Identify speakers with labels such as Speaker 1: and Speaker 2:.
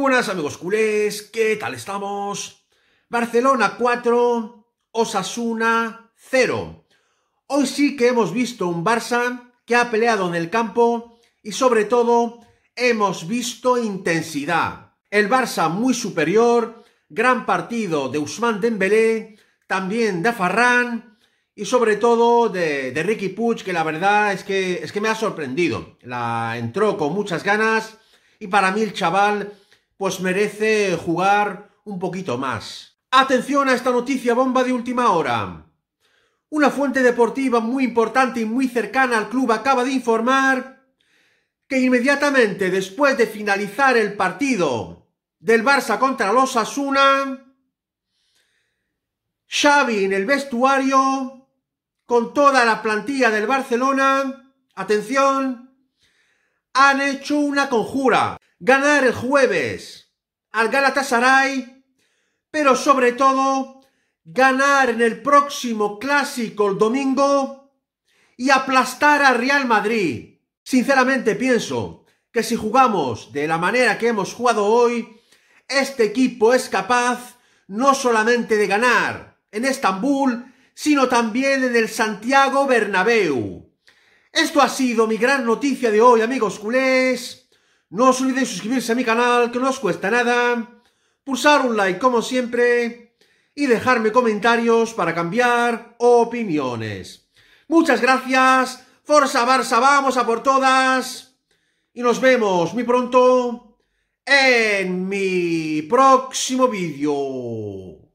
Speaker 1: buenas amigos culés, ¿qué tal estamos? Barcelona 4, Osasuna 0. Hoy sí que hemos visto un Barça que ha peleado en el campo y sobre todo hemos visto intensidad. El Barça muy superior, gran partido de Usman Dembélé, también de Farran y sobre todo de, Ricky Puig que la verdad es que, es que me ha sorprendido. La entró con muchas ganas y para mí el chaval pues merece jugar un poquito más. Atención a esta noticia bomba de última hora. Una fuente deportiva muy importante y muy cercana al club acaba de informar que inmediatamente después de finalizar el partido del Barça contra los Asuna, Xavi en el vestuario con toda la plantilla del Barcelona, atención, han hecho una conjura ganar el jueves al Galatasaray, pero sobre todo ganar en el próximo clásico el domingo y aplastar al Real Madrid. Sinceramente pienso que si jugamos de la manera que hemos jugado hoy, este equipo es capaz no solamente de ganar en Estambul, sino también en el Santiago Bernabéu. Esto ha sido mi gran noticia de hoy, amigos culés. No os olvidéis suscribirse a mi canal, que no os cuesta nada, pulsar un like como siempre y dejarme comentarios para cambiar opiniones. Muchas gracias, Forza Barça, vamos a por todas y nos vemos muy pronto en mi próximo vídeo.